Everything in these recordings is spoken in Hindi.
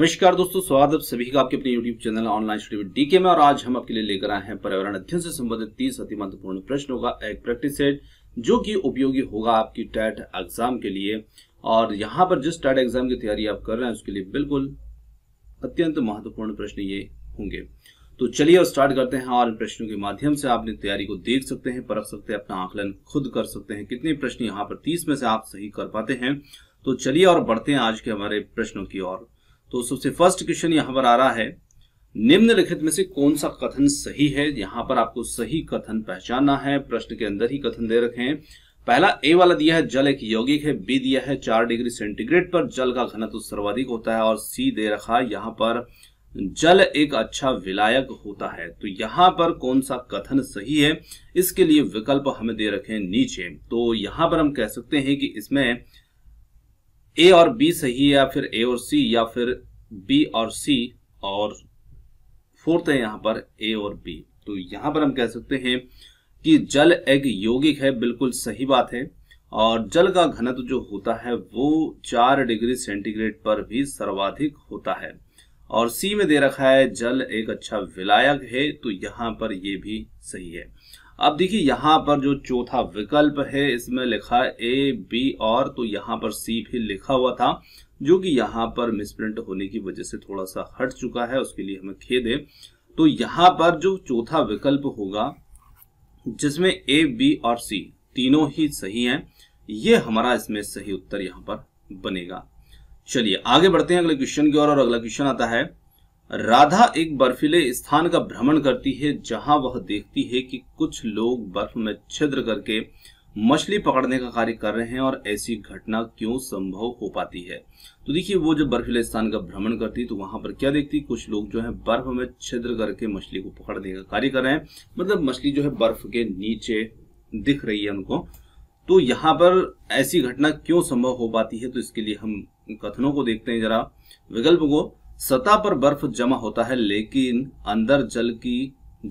नमस्कार दोस्तों स्वागत है सभी का आपके अपने YouTube channel online study DK में और आज हम आपके लिए लेकर आए हैं पर्यावरण अध्ययन से संबंधित तीस अति महत्वपूर्ण प्रश्नों का एक प्रैक्टिस सेट जो कि उपयोगी होगा आपकी टैट एग्जाम के लिए और यहाँ पर जिस टैट एग्जाम की तैयारी आप कर रहे हैं उसके लिए बिल्कुल अत्यंत महत्वपूर्ण प्रश्न ये होंगे तो चलिए और स्टार्ट करते हैं और प्रश्नों के माध्यम से आप अपनी तैयारी को देख सकते हैं परख सकते हैं अपना आकलन खुद कर सकते हैं कितने प्रश्न यहाँ पर तीस में से आप सही कर पाते हैं तो चलिए और बढ़ते हैं आज के हमारे प्रश्नों की ओर तो सबसे फर्स्ट क्वेश्चन यहां पर आ रहा है निम्नलिखित में से कौन सा कथन सही है यहां पर आपको सही कथन पहचानना है प्रश्न के अंदर ही कथन दे रखे हैं पहला ए वाला दिया है जल एक यौगिक है बी दिया है चार डिग्री सेंटीग्रेड पर जल का घनत्व सर्वाधिक होता है और सी दे रखा है यहां पर जल एक अच्छा विलायक होता है तो यहां पर कौन सा कथन सही है इसके लिए विकल्प हमें दे रखे हैं नीचे तो यहां पर हम कह सकते हैं कि इसमें ए और बी सही है या फिर ए और सी या फिर बी और सी और फोर्थ है यहां पर ए और बी तो यहां पर हम कह सकते हैं कि जल एक यौगिक है बिल्कुल सही बात है और जल का घनत्व जो होता है वो चार डिग्री सेंटीग्रेड पर भी सर्वाधिक होता है और सी में दे रखा है जल एक अच्छा विलायक है तो यहां पर ये भी सही है अब देखिए यहाँ पर जो चौथा विकल्प है इसमें लिखा ए बी और तो यहाँ पर सी भी लिखा हुआ था जो कि यहाँ पर मिसप्रिंट होने की वजह से थोड़ा सा हट चुका है उसके लिए हमें खेद है तो यहाँ पर जो चौथा विकल्प होगा जिसमें ए बी और सी तीनों ही सही हैं ये हमारा इसमें सही उत्तर यहाँ पर बनेगा चलिए आगे बढ़ते हैं अगले क्वेश्चन की ओर और अगला क्वेश्चन आता है राधा एक बर्फीले स्थान का भ्रमण करती है जहां वह देखती है कि कुछ लोग बर्फ में छिद्र करके मछली पकड़ने का कार्य कर रहे हैं और ऐसी घटना क्यों संभव हो पाती है तो देखिए वो जब बर्फीले स्थान का भ्रमण करती तो वहां पर क्या देखती कुछ लोग जो है बर्फ में छिद्र करके मछली को पकड़ने का कार्य कर रहे हैं मतलब मछली जो है बर्फ के नीचे दिख रही है उनको तो यहाँ पर ऐसी घटना क्यों संभव हो पाती है तो इसके लिए हम कथनों को देखते हैं जरा विकल्प को सतह पर बर्फ जमा होता है लेकिन अंदर जल की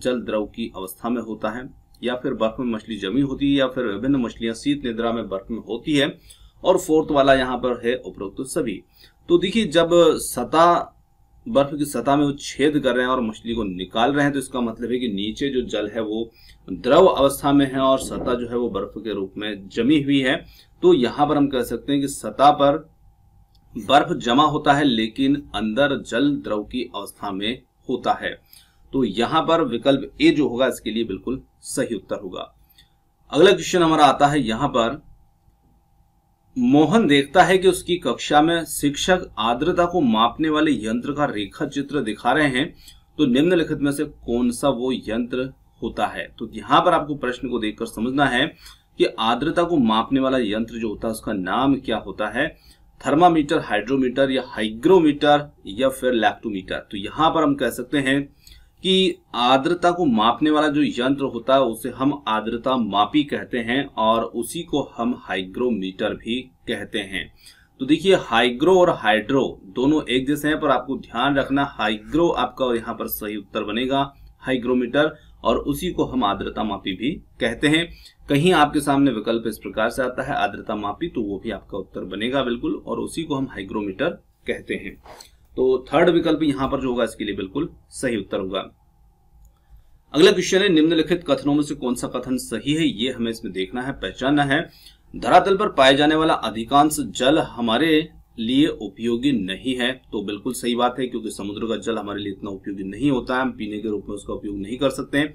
जल द्रव की अवस्था में होता है या फिर बर्फ में मछली जमी होती है या फिर विभिन्न मछलियां शीत निद्रा में बर्फ में होती है और फोर्थ वाला यहां पर है उपरोक्त सभी तो देखिए जब सतह बर्फ की सतह में वो छेद कर रहे हैं और मछली को निकाल रहे हैं तो इसका मतलब है कि नीचे जो जल है वो द्रव अवस्था में है और सतह जो है वो बर्फ के रूप में जमी हुई है तो यहां पर हम कह सकते हैं कि सतह पर बर्फ जमा होता है लेकिन अंदर जल द्रव की अवस्था में होता है तो यहां पर विकल्प ए जो होगा इसके लिए बिल्कुल सही उत्तर होगा अगला क्वेश्चन हमारा आता है यहां पर मोहन देखता है कि उसकी कक्षा में शिक्षक आर्द्रता को मापने वाले यंत्र का रेखा चित्र दिखा रहे हैं तो निम्नलिखित में से कौन सा वो यंत्र होता है तो यहां पर आपको प्रश्न को देखकर समझना है कि आर्द्रता को मापने वाला यंत्र जो होता है उसका नाम क्या होता है थर्मामीटर हाइड्रोमीटर या हाइग्रोमीटर या फिर लैक्टोमीटर तो यहां पर हम कह सकते हैं कि आर्द्रता को मापने वाला जो यंत्र होता है उसे हम आर्द्रता मापी कहते हैं और उसी को हम हाइग्रोमीटर भी कहते हैं तो देखिए हाइग्रो और हाइड्रो दोनों एक जैसे हैं पर आपको ध्यान रखना हाइग्रो आपका यहां पर सही उत्तर बनेगा हाइग्रोमीटर और उसी को हम आर्द्रता मापी भी कहते हैं कहीं आपके सामने विकल्प इस प्रकार से आता है आर्द्रता मापी तो वो भी आपका उत्तर बनेगा बिल्कुल और उसी को हम हाइग्रोमीटर कहते हैं तो थर्ड विकल्प यहां पर जो होगा इसके लिए बिल्कुल सही उत्तर होगा अगला क्वेश्चन है निम्नलिखित कथनों में से कौन सा कथन सही है ये हमें इसमें देखना है पहचानना है धरातल पर पाए जाने वाला अधिकांश जल हमारे लिए उपयोगी नहीं है तो बिल्कुल सही बात है क्योंकि समुद्र का जल हमारे लिए इतना उपयोगी नहीं होता है हम पीने के रूप में उसका उपयोग नहीं कर सकते हैं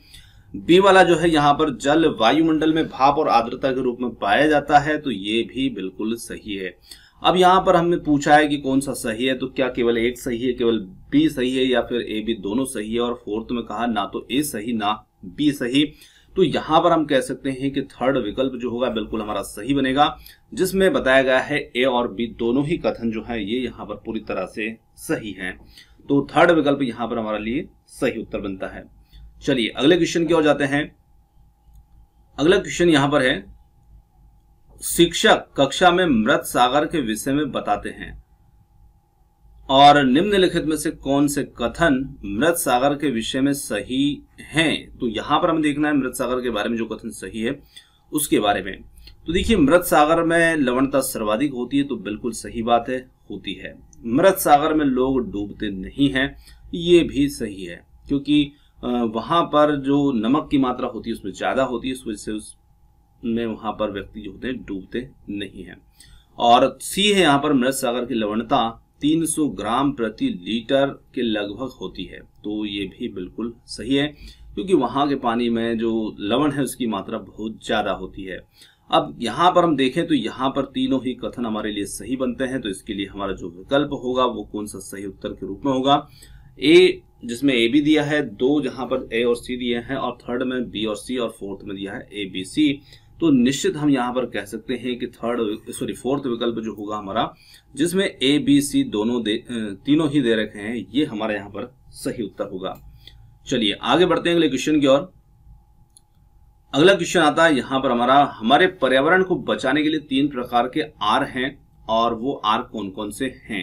बी वाला जो है यहाँ पर जल वायुमंडल में भाप और आर्द्रता के रूप में पाया जाता है तो ये भी बिल्कुल सही है अब यहाँ पर हमने पूछा है कि कौन सा सही है तो क्या केवल एक सही है केवल बी सही है या फिर ए बी दोनों सही है और फोर्थ में कहा ना तो ए सही ना बी सही तो यहां पर हम कह सकते हैं कि थर्ड विकल्प जो होगा बिल्कुल हमारा सही बनेगा जिसमें बताया गया है ए और बी दोनों ही कथन जो है ये यहां पर पूरी तरह से सही है तो थर्ड विकल्प यहां पर हमारे लिए सही उत्तर बनता है चलिए अगले क्वेश्चन की ओर जाते हैं अगला क्वेश्चन यहां पर है शिक्षक कक्षा में मृत सागर के विषय में बताते हैं और निम्नलिखित में से कौन से कथन मृत सागर के विषय में सही हैं तो यहां पर हमें देखना है मृत सागर के बारे में जो कथन सही है उसके बारे में तो देखिए मृत सागर में लवणता सर्वाधिक होती है तो बिल्कुल सही बात है होती है मृत सागर में लोग डूबते नहीं हैं ये भी सही है क्योंकि वहां पर जो नमक की मात्रा होती है उसमें ज्यादा होती है इस वजह से उसमें वहां पर व्यक्ति जो होते हैं डूबते नहीं है और सी है यहाँ पर मृत सागर की लवणता 300 ग्राम प्रति लीटर के लगभग होती है तो ये भी बिल्कुल सही है क्योंकि वहां के पानी में जो लवण है उसकी मात्रा बहुत ज़्यादा होती है अब यहां पर हम देखें तो यहाँ पर तीनों ही कथन हमारे लिए सही बनते हैं तो इसके लिए हमारा जो विकल्प होगा वो कौन सा सही उत्तर के रूप में होगा ए जिसमें ए भी दिया है दो जहां पर ए और सी दिए हैं और थर्ड में बी और सी और फोर्थ में दिया है ए बी सी तो निश्चित हम यहाँ पर कह सकते हैं कि थर्ड सॉरी फोर्थ विकल्प जो होगा हमारा जिसमें ए बी सी दोनों दे तीनों ही दे रखे हैं ये हमारा यहाँ पर सही उत्तर होगा चलिए आगे बढ़ते हैं अगले क्वेश्चन की ओर अगला क्वेश्चन आता है यहाँ पर हमारा हमारे पर्यावरण को बचाने के लिए तीन प्रकार के आर हैं और वो आर कौन कौन से हैं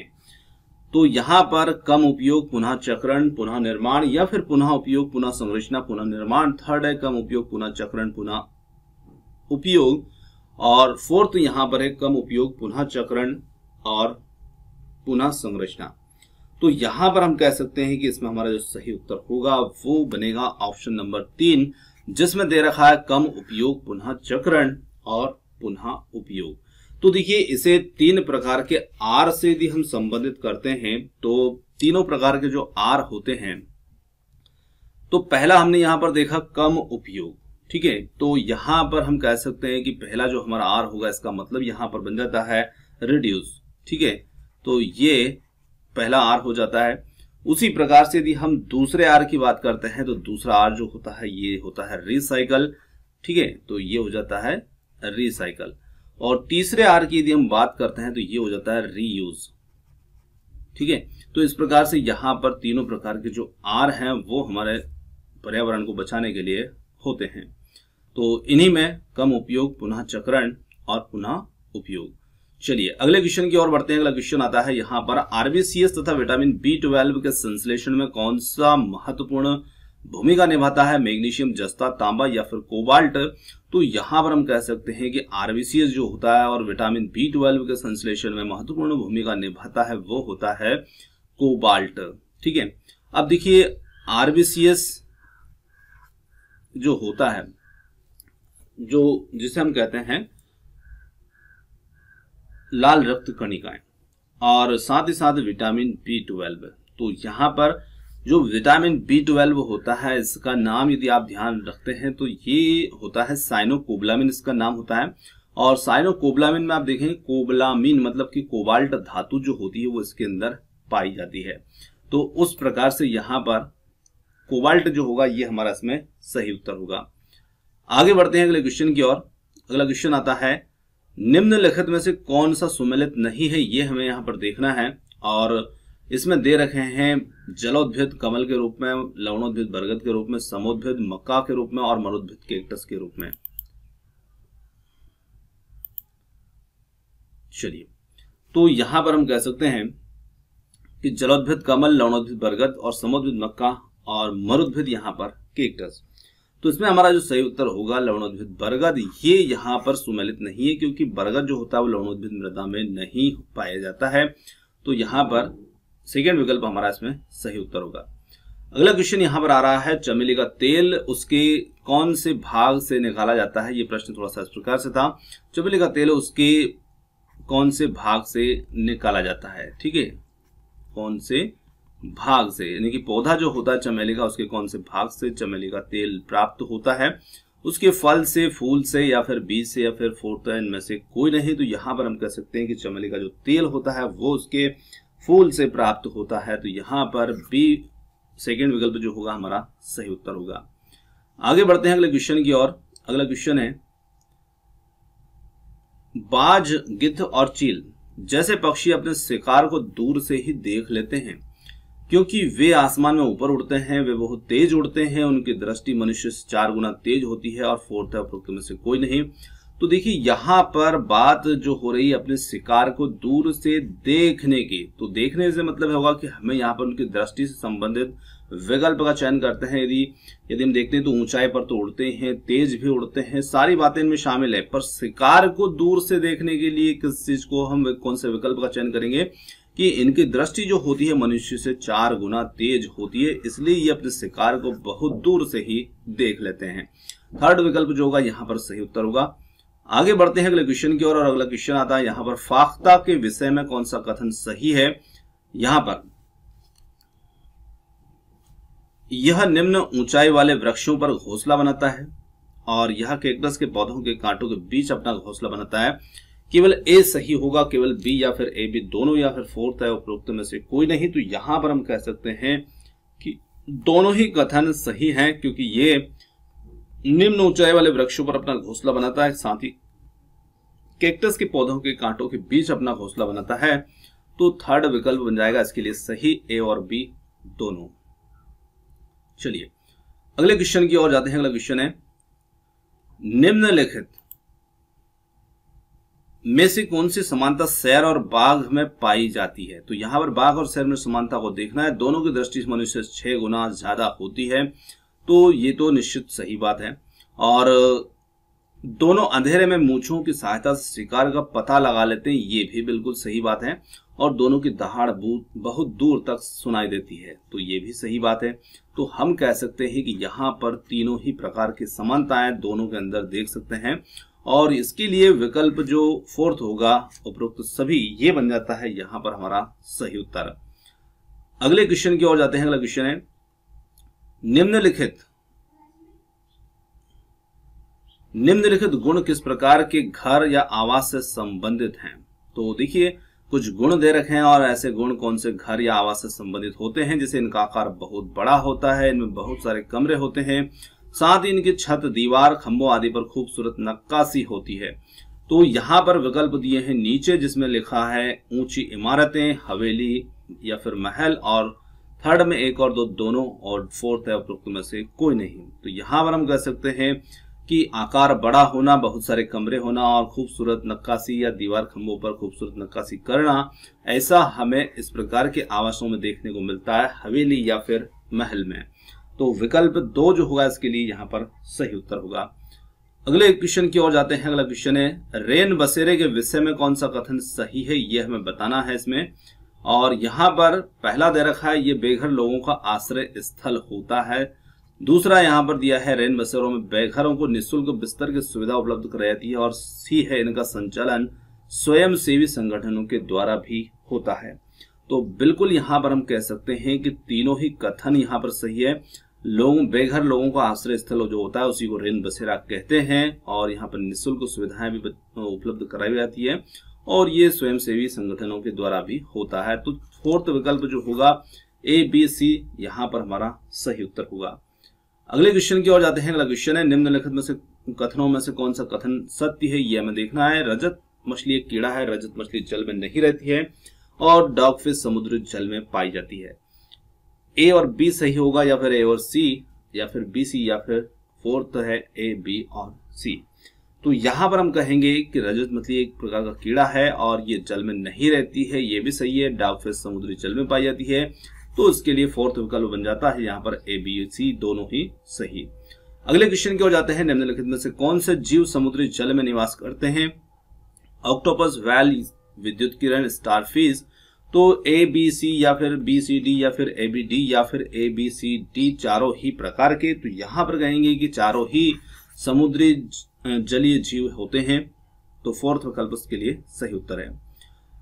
तो यहाँ पर कम उपयोग पुनः चक्रण पुनः निर्माण या फिर पुनः उपयोग पुनः संरचना पुनः निर्माण थर्ड है कम उपयोग पुनः चक्रण पुनः उपयोग और फोर्थ यहां पर है कम उपयोग पुनः चक्रण और पुनः संरचना तो यहां पर हम कह सकते हैं कि इसमें हमारा जो सही उत्तर होगा वो बनेगा ऑप्शन नंबर तीन जिसमें दे रखा है कम उपयोग पुनः चक्रण और पुनः उपयोग तो देखिए इसे तीन प्रकार के आर से यदि हम संबंधित करते हैं तो तीनों प्रकार के जो आर होते हैं तो पहला हमने यहां पर देखा कम उपयोग ठीक है तो यहां पर हम कह सकते हैं कि पहला जो हमारा आर होगा इसका मतलब यहां पर बन जाता है रिड्यूस ठीक है तो ये पहला आर हो जाता है उसी प्रकार से यदि हम दूसरे आर की बात करते हैं तो दूसरा आर जो होता है ये होता है रिसाइकल ठीक है तो ये हो जाता है रिसाइकल और तीसरे आर की यदि हम बात करते हैं तो ये हो जाता है रीयूज ठीक है तो इस प्रकार से यहां पर तीनों प्रकार के जो आर हैं वो हमारे पर्यावरण को बचाने के लिए होते हैं तो इन्हीं में कम उपयोग पुनः चक्रण और पुनः उपयोग चलिए अगले क्वेश्चन की ओर बढ़ते हैं अगला क्वेश्चन आता है यहां पर आरबीसीएस तथा विटामिन बी ट्वेल्व के संश्लेषण में कौन सा महत्वपूर्ण भूमिका निभाता है मैग्नीशियम जस्ता तांबा या फिर कोबाल्ट तो यहां पर हम कह सकते हैं कि आरबीसीएस जो होता है और विटामिन बी ट्वेल्व के संश्लेषण में महत्वपूर्ण भूमिका निभाता है वो होता है कोबाल्ट ठीक है अब देखिए आरबीसीएस जो होता है जो जिसे हम कहते हैं लाल रक्त कणिकाएं और साथ ही साथ विटामिन बी ट्वेल्व तो यहां पर जो विटामिन बी ट्वेल्व होता है इसका नाम यदि आप ध्यान रखते हैं तो ये होता है साइनोकोबलामिन इसका नाम होता है और साइनोकोबलामिन में आप देखेंगे कोबलामिन मतलब कि कोबाल्ट धातु जो होती है वो इसके अंदर पाई जाती है तो उस प्रकार से यहां पर कोबाल्ट जो होगा ये हमारा इसमें सही उत्तर होगा आगे बढ़ते हैं अगले क्वेश्चन की ओर अगला क्वेश्चन आता है निम्नलिखित में से कौन सा सुमेलित नहीं है ये हमें यहाँ पर देखना है और इसमें दे रखे हैं जलोद्भिद कमल के रूप में लवणोद्भिद बरगद के रूप में समोद्भिद मक्का के रूप में और मरुद्भिद केक्टस के रूप में चलिए तो यहां पर हम कह सकते हैं कि जलोद्भिद कमल लवणोद्भिद बरगद और समोद्भिद मक्का और मरुद्भिद यहां पर केक्टस तो इसमें हमारा जो सही उत्तर होगा लवणोद्भिद बरगद ये यहाँ पर सुमेलित नहीं है क्योंकि बरगद जो होता है वो लवणोद्भिद मृदा में नहीं पाया जाता है तो यहाँ पर सेकेंड विकल्प हमारा इसमें सही उत्तर होगा अगला क्वेश्चन यहाँ पर आ रहा है चमेली का तेल उसके कौन से भाग से निकाला जाता है ये प्रश्न थोड़ा सा इस प्रकार से था चमेली का तेल उसके कौन से भाग से निकाला जाता है ठीक है कौन से भाग से यानी कि पौधा जो होता है चमेली का उसके कौन से भाग से चमेली का तेल प्राप्त होता है उसके फल से फूल से या फिर बीज से या फिर फोर्थ इनमें से कोई नहीं तो यहाँ पर हम कह सकते हैं कि चमेली का जो तेल होता है वो उसके फूल से प्राप्त होता है तो यहाँ पर बी सेकेंड विकल्प जो होगा हमारा सही उत्तर होगा आगे बढ़ते हैं अगले क्वेश्चन की ओर अगला क्वेश्चन है बाज गिद्ध और चील जैसे पक्षी अपने शिकार को दूर से ही देख लेते हैं क्योंकि वे आसमान में ऊपर उड़ते हैं वे बहुत तेज उड़ते हैं उनकी दृष्टि मनुष्य से चार गुना तेज होती है और फोर्थ है उपरोक्त में से कोई नहीं तो देखिए यहां पर बात जो हो रही है अपने शिकार को दूर से देखने की तो देखने से मतलब होगा कि हमें यहाँ पर उनकी दृष्टि से संबंधित विकल्प का चयन करते हैं यदि यदि हम देखते हैं तो ऊंचाई पर तो उड़ते हैं तेज भी उड़ते हैं सारी बातें इनमें शामिल है पर शिकार को दूर से देखने के लिए किस चीज को हम कौन से विकल्प का चयन करेंगे कि इनकी दृष्टि जो होती है मनुष्य से चार गुना तेज होती है इसलिए ये अपने शिकार को बहुत दूर से ही देख लेते हैं थर्ड विकल्प जो होगा यहाँ पर सही उत्तर होगा आगे बढ़ते हैं अगले क्वेश्चन की ओर और अगला क्वेश्चन आता है यहाँ पर फाख्ता के विषय में कौन सा कथन सही है यहाँ पर यह निम्न ऊंचाई वाले वृक्षों पर घोसला बनाता है और यह केकटस के पौधों के कांटों के बीच अपना घोसला बनाता है केवल ए सही होगा केवल बी या फिर ए बी दोनों या फिर फोर्थ है उपरोक्त में से कोई नहीं तो यहां पर हम कह सकते हैं कि दोनों ही कथन सही हैं क्योंकि ये निम्न ऊंचाई वाले वृक्षों पर अपना घोंसला बनाता है साथ ही कैक्टस के पौधों के कांटों के बीच अपना घोंसला बनाता है तो थर्ड विकल्प बन जाएगा इसके लिए सही ए और बी दोनों चलिए अगले क्वेश्चन की ओर जाते हैं अगला क्वेश्चन है निम्नलिखित में से कौन सी समानता सैर और बाघ में पाई जाती है तो यहाँ पर बाघ और सैर में समानता को देखना है दोनों की दृष्टि मनुष्य छह गुना ज्यादा होती है तो ये तो निश्चित सही बात है और दोनों अंधेरे में मूछों की सहायता से शिकार का पता लगा लेते हैं ये भी बिल्कुल सही बात है और दोनों की दहाड़ बहुत दूर तक सुनाई देती है तो ये भी सही बात है तो हम कह सकते हैं कि यहाँ पर तीनों ही प्रकार की समानताएं दोनों के अंदर देख सकते हैं और इसके लिए विकल्प जो फोर्थ होगा उपरोक्त सभी ये बन जाता है यहां पर हमारा सही उत्तर अगले क्वेश्चन की ओर जाते हैं अगला क्वेश्चन है निम्नलिखित निम्नलिखित गुण किस प्रकार के घर या आवास से संबंधित हैं तो देखिए कुछ गुण दे रखे हैं और ऐसे गुण कौन से घर या आवास से संबंधित होते हैं जिसे इनका आकार बहुत बड़ा होता है इनमें बहुत सारे कमरे होते हैं साथ ही इनकी छत दीवार खंभों आदि पर खूबसूरत नक्काशी होती है तो यहाँ पर विकल्प दिए हैं नीचे जिसमें लिखा है ऊंची इमारतें हवेली या फिर महल और थर्ड में एक और दो दोनों और फोर्थ है उपरोक्त में से कोई नहीं तो यहाँ पर हम कह सकते हैं कि आकार बड़ा होना बहुत सारे कमरे होना और खूबसूरत नक्काशी या दीवार खंभों पर खूबसूरत नक्काशी करना ऐसा हमें इस प्रकार के आवासों में देखने को मिलता है हवेली या फिर महल में तो विकल्प दो जो होगा इसके लिए यहां पर सही उत्तर होगा अगले क्वेश्चन की ओर जाते हैं अगला क्वेश्चन है रेन बसेरे के विषय में कौन सा कथन सही है यह हमें बताना है इसमें और यहां पर पहला दे रखा है ये बेघर लोगों का आश्रय स्थल होता है दूसरा यहां पर दिया है रेन बसेरों में बेघरों को निःशुल्क बिस्तर की सुविधा उपलब्ध कराई जाती है और सी है इनका संचालन स्वयंसेवी संगठनों के द्वारा भी होता है तो बिल्कुल यहां पर हम कह सकते हैं कि तीनों ही कथन यहां पर सही है लोगों बेघर लोगों का आश्रय स्थल जो होता है उसी को रेन बसेरा कहते हैं और यहाँ पर निःशुल्क सुविधाएं भी उपलब्ध कराई जाती है और ये स्वयंसेवी संगठनों के द्वारा भी होता है तो फोर्थ विकल्प जो होगा ए बी सी यहाँ पर हमारा सही उत्तर होगा अगले क्वेश्चन की ओर जाते हैं अगला क्वेश्चन है निम्नलिखित में से कथनों में से कौन सा कथन सत्य है यह हमें देखना है रजत मछली एक कीड़ा है रजत मछली जल में नहीं रहती है और डॉग फिश समुद्र जल में पाई जाती है ए और बी सही होगा या फिर ए और सी या फिर बी सी या फिर फोर्थ है ए बी और सी तो यहां पर हम कहेंगे कि रजत मछली एक प्रकार का कीड़ा है और ये जल में नहीं रहती है ये भी सही है डाबफिश समुद्री जल में पाई जाती है तो इसके लिए फोर्थ विकल्प बन जाता है यहाँ पर ए बी सी दोनों ही सही अगले क्वेश्चन की ओर जाते हैं निम्नलिखित में से कौन से जीव समुद्री जल में निवास करते हैं ऑक्टोपस वैल विद्युत किरण स्टारफिश तो ए बी सी या फिर बी सी डी या फिर ए बी डी या फिर ए बी सी डी चारों ही प्रकार के तो यहां पर कहेंगे कि चारों ही समुद्री जलीय जीव होते हैं तो फोर्थ विकल्प उसके लिए सही उत्तर है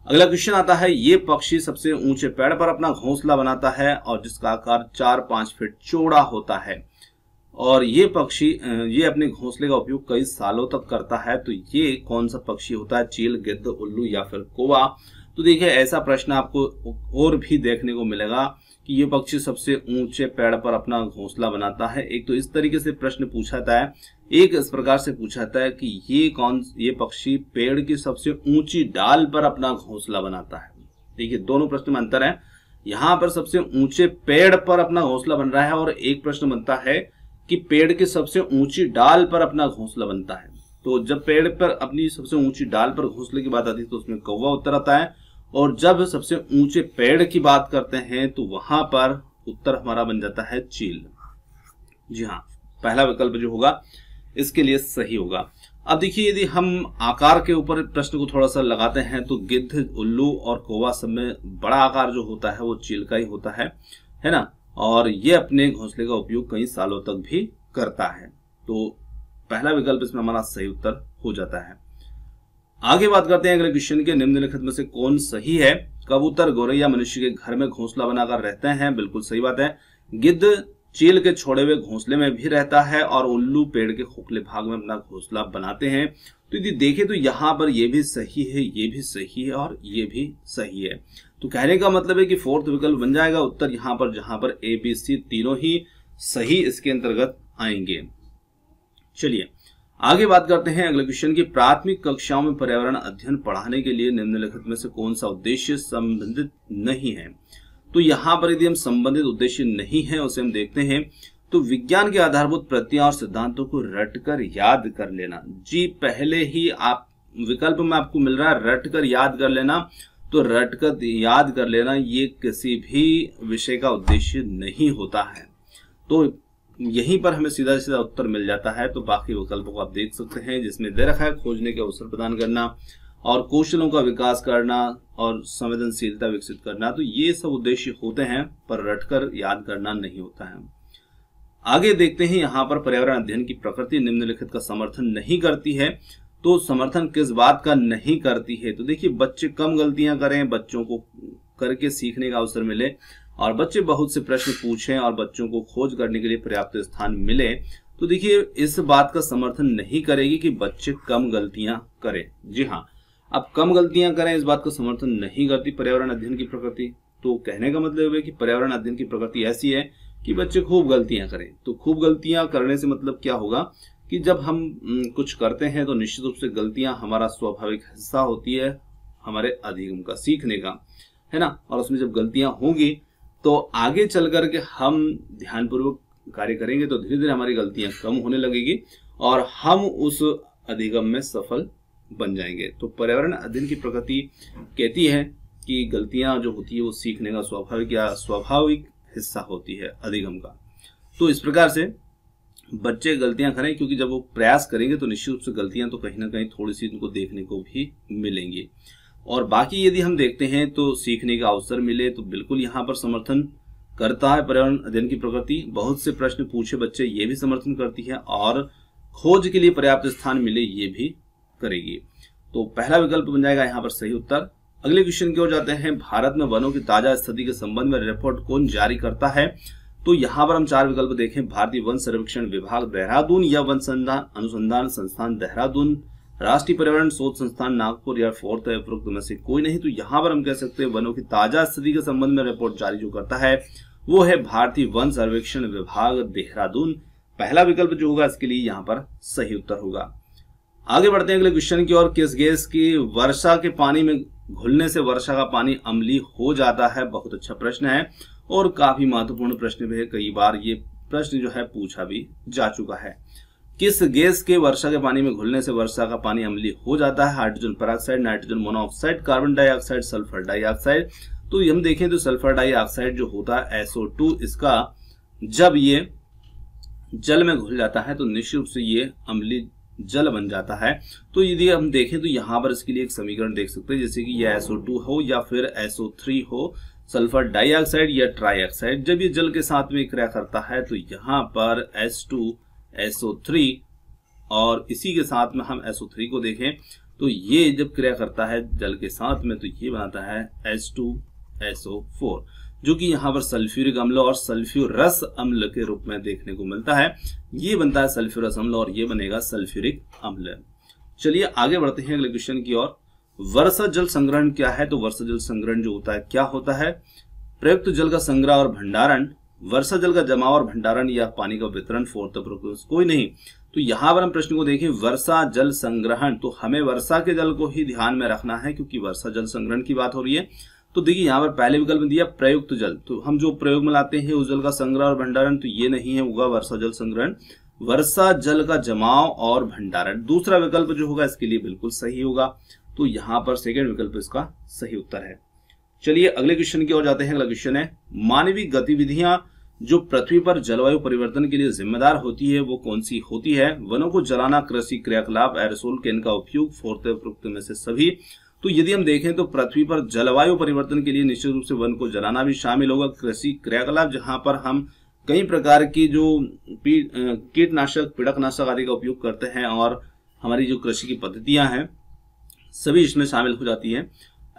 अगला क्वेश्चन आता है ये पक्षी सबसे ऊंचे पेड़ पर अपना घोंसला बनाता है और जिसका आकार चार पांच फीट चौड़ा होता है और ये पक्षी ये अपने घोंसले का उपयोग कई सालों तक करता है तो ये कौन सा पक्षी होता है चील गिद्ध उल्लू या फिर कोवा तो देखिए ऐसा प्रश्न आपको और भी देखने को मिलेगा कि ये पक्षी सबसे ऊंचे पेड़ पर अपना घोंसला बनाता है एक तो इस तरीके से प्रश्न पूछाता है एक इस प्रकार से पूछाता है कि ये कौन ये पक्षी पेड़ की सबसे ऊंची डाल पर अपना घोंसला बनाता है देखिए दोनों प्रश्न में अंतर है यहां पर सबसे ऊंचे पेड़ पर अपना घोंसला बन रहा है और एक प्रश्न बनता है कि पेड़ की सबसे ऊंची डाल पर अपना घोंसला बनता है तो जब पेड़ पर अपनी सबसे ऊंची डाल पर घोंसले की बात आती है तो उसमें कौवा उत्तर आता है और जब सबसे ऊंचे पेड़ की बात करते हैं तो वहां पर उत्तर हमारा बन जाता है चील जी हाँ पहला विकल्प जो होगा इसके लिए सही होगा अब देखिए यदि हम आकार के ऊपर प्रश्न को थोड़ा सा लगाते हैं तो गिद्ध उल्लू और कौवा सब में बड़ा आकार जो होता है वो चील का ही होता है है ना और ये अपने घोंसले का उपयोग कई सालों तक भी करता है तो पहला विकल्प इसमें हमारा सही उत्तर हो जाता है आगे बात करते हैं अगले क्वेश्चन के निम्नलिखित में से कौन सही है कबूतर गोरैया मनुष्य के घर में घोंसला बनाकर रहते हैं बिल्कुल सही बात है गिद्ध चील के छोड़े हुए घोंसले में भी रहता है और उल्लू पेड़ के खोखले भाग में अपना घोंसला बनाते हैं तो यदि देखें तो यहाँ पर ये भी सही है ये भी सही है और ये भी सही है तो कहने का मतलब है कि फोर्थ विकल्प बन जाएगा उत्तर यहाँ पर जहां पर ए बी सी तीनों ही सही इसके अंतर्गत आएंगे चलिए आगे बात करते हैं अगले क्वेश्चन की प्राथमिक कक्षाओं में पर्यावरण अध्ययन पढ़ाने के लिए निम्नलिखित में से कौन सा उद्देश्य संबंधित नहीं है तो यहाँ पर यदि हम संबंधित उद्देश्य नहीं है उसे हम देखते हैं तो विज्ञान के आधारभूत प्रतियां और सिद्धांतों को रटकर याद कर लेना जी पहले ही आप विकल्प में आपको मिल रहा है रटकर याद कर लेना तो रटकर याद कर लेना ये किसी भी विषय का उद्देश्य नहीं होता है तो यहीं पर हमें सीधा सीधा उत्तर मिल जाता है तो बाकी विकल्पों को आप देख सकते हैं जिसमें दे रखा है खोजने के अवसर प्रदान करना और कौशलों का विकास करना और संवेदनशीलता विकसित करना तो ये सब उद्देश्य होते हैं पर रटकर याद करना नहीं होता है आगे देखते हैं यहाँ पर पर्यावरण अध्ययन की प्रकृति निम्नलिखित का समर्थन नहीं करती है तो समर्थन किस बात का नहीं करती है तो देखिए बच्चे कम गलतियां करें बच्चों को करके सीखने का अवसर मिले और बच्चे बहुत से प्रश्न पूछें और बच्चों को खोज करने के लिए पर्याप्त स्थान मिले तो देखिए इस बात का समर्थन नहीं करेगी कि बच्चे कम गलतियां करें जी हाँ अब कम गलतियां करें इस बात का समर्थन नहीं करती पर्यावरण अध्ययन की प्रकृति तो कहने का मतलब है कि पर्यावरण अध्ययन की प्रकृति ऐसी है कि बच्चे खूब गलतियां करें तो खूब गलतियां करने से मतलब क्या होगा कि जब हम कुछ करते हैं तो निश्चित रूप से गलतियां हमारा स्वाभाविक हिस्सा होती है हमारे अधिगम का सीखने का है ना और उसमें जब गलतियां होंगी तो आगे चल करके हम ध्यानपूर्वक कार्य करेंगे तो धीरे धीरे हमारी गलतियां कम होने लगेगी और हम उस अधिगम में सफल बन जाएंगे तो पर्यावरण अध्ययन की प्रकृति कहती है कि गलतियां जो होती है वो सीखने का स्वाभाविक या स्वाभाविक हिस्सा होती है अधिगम का तो इस प्रकार से बच्चे गलतियां करें क्योंकि जब वो प्रयास करेंगे तो निश्चित रूप से गलतियां तो कहीं ना कहीं थोड़ी सी उनको देखने को भी मिलेंगी और बाकी यदि हम देखते हैं तो सीखने का अवसर मिले तो बिल्कुल यहाँ पर समर्थन करता है पर्यावरण अध्ययन की प्रकृति बहुत से प्रश्न पूछे बच्चे ये भी समर्थन करती है और खोज के लिए पर्याप्त स्थान मिले ये भी करेगी तो पहला विकल्प बन जाएगा यहाँ पर सही उत्तर अगले क्वेश्चन की ओर जाते हैं भारत में वनों की ताजा स्थिति के संबंध में रिपोर्ट कौन जारी करता है तो यहाँ पर हम चार विकल्प देखें भारतीय वन सर्वेक्षण विभाग देहरादून या वन अनुसंधान संस्थान देहरादून राष्ट्रीय पर्यावरण शोध संस्थान नागपुर या फोर्थ है में से कोई नहीं तो यहाँ पर हम कह सकते हैं वनों की ताजा स्थिति के संबंध में रिपोर्ट जारी जो करता है वो है भारतीय वन सर्वेक्षण विभाग देहरादून पहला विकल्प जो होगा इसके लिए यहाँ पर सही उत्तर होगा आगे बढ़ते हैं अगले क्वेश्चन की ओर किस गैस की वर्षा के पानी में घुलने से वर्षा का पानी अमली हो जाता है बहुत अच्छा प्रश्न है और काफी महत्वपूर्ण प्रश्न भी है कई बार ये प्रश्न जो है पूछा भी जा चुका है किस गैस के वर्षा के पानी में घुलने से वर्षा का पानी अमली हो जाता है hydrogen peroxide nitrogen monoxide carbon dioxide sulphur dioxide तो हम देखें तो सल्फर डाइऑक्साइड जो होता है एसओ इसका जब ये जल में घुल जाता है तो निश्चित रूप से ये अमली जल बन जाता है तो यदि हम देखें तो यहाँ पर इसके लिए एक समीकरण देख सकते हैं जैसे कि यह SO2 हो या फिर SO3 हो सल्फर डाइऑक्साइड या ट्राइऑक्साइड जब ये जल के साथ में क्रिया करता है तो यहाँ पर S2 SO3 और इसी के साथ में हम SO3 को देखें तो ये जब क्रिया करता है जल के साथ में तो ये बनाता है एसओ SO4 जो कि यहाँ पर सल्फ्यूरिक अम्ल और सल्फ्यूरस अम्ल के रूप में देखने को मिलता है ये बनता है सल्फ्यूरस अम्ल और ये बनेगा सल्फ्यूरिक अम्ल चलिए आगे बढ़ते हैं अगले क्वेश्चन की ओर वर्षा जल संग्रहण क्या है तो वर्षा जल संग्रहण जो होता है क्या होता है प्रयुक्त जल का संग्रह और भंडारण वर्षा जल का जमाव और भंडारण या पानी का वितरण फोर्थ कोई नहीं तो यहां पर हम प्रश्न को देखें वर्षा जल संग्रहण तो हमें वर्षा के जल को ही ध्यान में रखना है क्योंकि वर्षा जल संग्रहण की बात हो रही है तो देखिए यहाँ पर पहले विकल्प दिया प्रयुक्त जल तो हम जो प्रयोग में लाते हैं उस जल का संग्रह और भंडारण तो ये नहीं है होगा वर्षा जल संग्रहण वर्षा जल का जमाव और भंडारण दूसरा विकल्प जो होगा इसके लिए बिल्कुल सही होगा तो यहां पर सेकेंड विकल्प इसका सही उत्तर है चलिए अगले क्वेश्चन की ओर जाते हैं अगला क्वेश्चन है मानवीय गतिविधियां जो पृथ्वी पर जलवायु परिवर्तन के लिए जिम्मेदार होती है वो कौन सी होती है वनों को जलाना कृषि क्रियाकलाप एरसोल के इनका उपयोग फोर्थ में से सभी तो यदि हम देखें तो पृथ्वी पर जलवायु परिवर्तन के लिए निश्चित रूप से वन को जलाना भी शामिल होगा कृषि क्रियाकलाप जहां पर हम कई प्रकार की जो कीटनाशक पीड़कनाशक आदि का उपयोग करते हैं और हमारी जो कृषि की पद्धतियां हैं सभी इसमें शामिल हो जाती है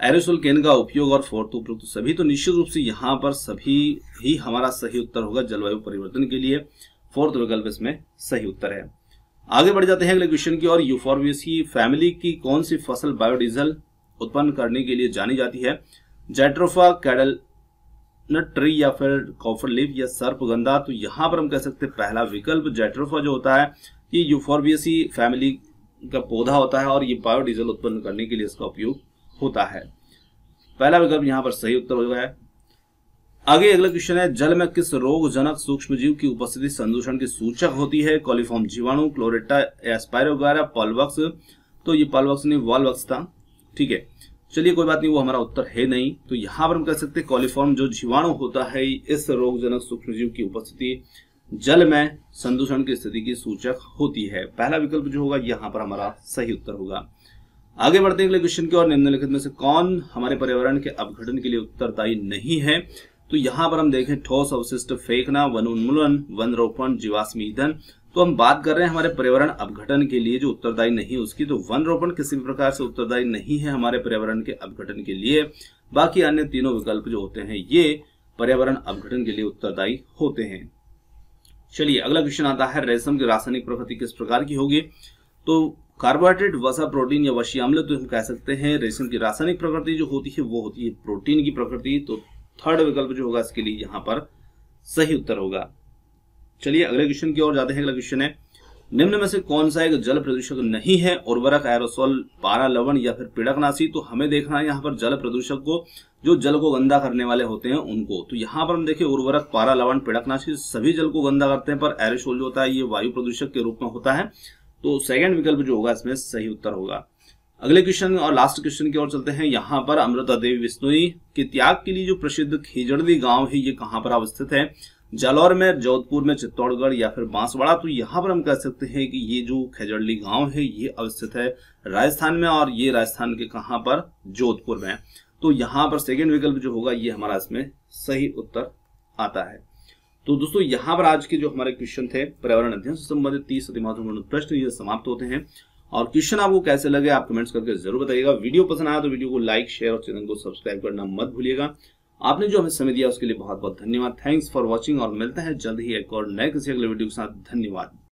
एरोसोल केन का उपयोग और फोर्थ उपयुक्त सभी तो निश्चित रूप से यहाँ पर सभी ही हमारा सही उत्तर होगा जलवायु परिवर्तन के लिए फोर्थ विकल्प इसमें सही उत्तर है आगे बढ़ जाते हैं अगले क्वेश्चन की और यूफॉर्बियस की फैमिली की कौन सी फसल बायोडीजल उत्पन्न करने के लिए जानी जाती है जैट्रोफा कैडल ट्री या फिर कॉफर लिप या सर्पगंधा तो यहाँ पर हम कह सकते हैं पहला विकल्प जेट्रोफा जो होता है ये यूफॉर्बियसी फैमिली का पौधा होता है और ये बायोडीजल उत्पन्न करने के लिए इसका उपयोग होता है पहला विकल्प यहां पर सही उत्तर होगा आगे अगला क्वेश्चन है जल में किस रोगजनक सूक्ष्म जीव की उपस्थिति संदूषण की सूचक होती है कॉलिफॉर्म जीवाणु क्लोरेटा एस्पायरोगारा पॉलवक्स तो ये पॉलवक्स नहीं वॉलवक्स था ठीक है चलिए कोई बात नहीं वो हमारा उत्तर है नहीं तो यहां पर हम कह सकते हैं कॉलिफॉर्म जो जीवाणु होता है इस रोगजनक सूक्ष्म जीव की उपस्थिति जल में संदूषण की स्थिति की सूचक होती है पहला विकल्प जो होगा यहां पर हमारा सही उत्तर होगा आगे बढ़ते हैं क्वेश्चन की और निम्नलिखित में से कौन हमारे पर्यावरण के अपघटन के लिए उत्तरदायी नहीं है तो यहाँ पर हम देखें ठोस अवशिष्ट फेंकना वन उन्मूलन वन रोपण जीवाश्म ईंधन तो हम बात कर रहे हैं हमारे पर्यावरण अपघटन के लिए जो उत्तरदायी नहीं उसकी तो वन रोपण किसी भी प्रकार से उत्तरदायी नहीं है हमारे पर्यावरण के अपघटन के लिए बाकी अन्य तीनों विकल्प जो होते हैं ये पर्यावरण अपघटन के लिए उत्तरदायी होते हैं चलिए अगला क्वेश्चन आता है रेशम की रासायनिक प्रकृति किस प्रकार की होगी तो कार्बोहाइड्रेट वसा प्रोटीन या वशी अम्ल तो हम कह सकते हैं रेशम की रासायनिक प्रकृति जो होती है वो होती है प्रोटीन की प्रकृति तो थर्ड विकल्प जो होगा इसके लिए यहाँ पर सही उत्तर होगा चलिए अगले क्वेश्चन की ओर जाते हैं अगला क्वेश्चन है निम्न में से कौन सा एक जल प्रदूषक नहीं है उर्वरक एरोसोल पारा लवण या फिर पीड़कनाशी तो हमें देखना है यहाँ पर जल प्रदूषक को जो जल को गंदा करने वाले होते हैं उनको तो यहाँ पर हम देखें उर्वरक पारा लवण पीड़कनाशी सभी जल को गंदा करते हैं पर एरोसोल जो होता है ये वायु प्रदूषक के रूप में होता है तो सेकंड विकल्प जो होगा इसमें सही उत्तर होगा अगले क्वेश्चन और लास्ट क्वेश्चन की ओर चलते हैं यहाँ पर अमृता देवी बिश्नोई के त्याग के लिए जो प्रसिद्ध खेजड़ी गांव है ये कहाँ पर अवस्थित है जालौर में जोधपुर में चित्तौड़गढ़ या फिर बांसवाड़ा तो यहाँ पर हम कह सकते हैं कि ये जो खेजड़ली गांव है ये अवस्थित है राजस्थान में और ये राजस्थान के कहाँ पर जोधपुर में तो यहाँ पर सेकेंड विकल्प जो होगा ये हमारा इसमें सही उत्तर आता है तो दोस्तों यहाँ पर आज के जो हमारे क्वेश्चन थे पर्यावरण अध्ययन से संबंधित तीस महत्वपूर्ण प्रश्न ये समाप्त होते हैं और क्वेश्चन आपको कैसे लगे आप कमेंट्स करके जरूर बताइएगा वीडियो पसंद आया तो वीडियो को लाइक शेयर और चैनल को सब्सक्राइब करना मत भूलिएगा आपने जो हमें समय दिया उसके लिए बहुत बहुत धन्यवाद थैंक्स फॉर वॉचिंग और मिलते हैं जल्द ही एक और नए किसी अगले वीडियो के साथ धन्यवाद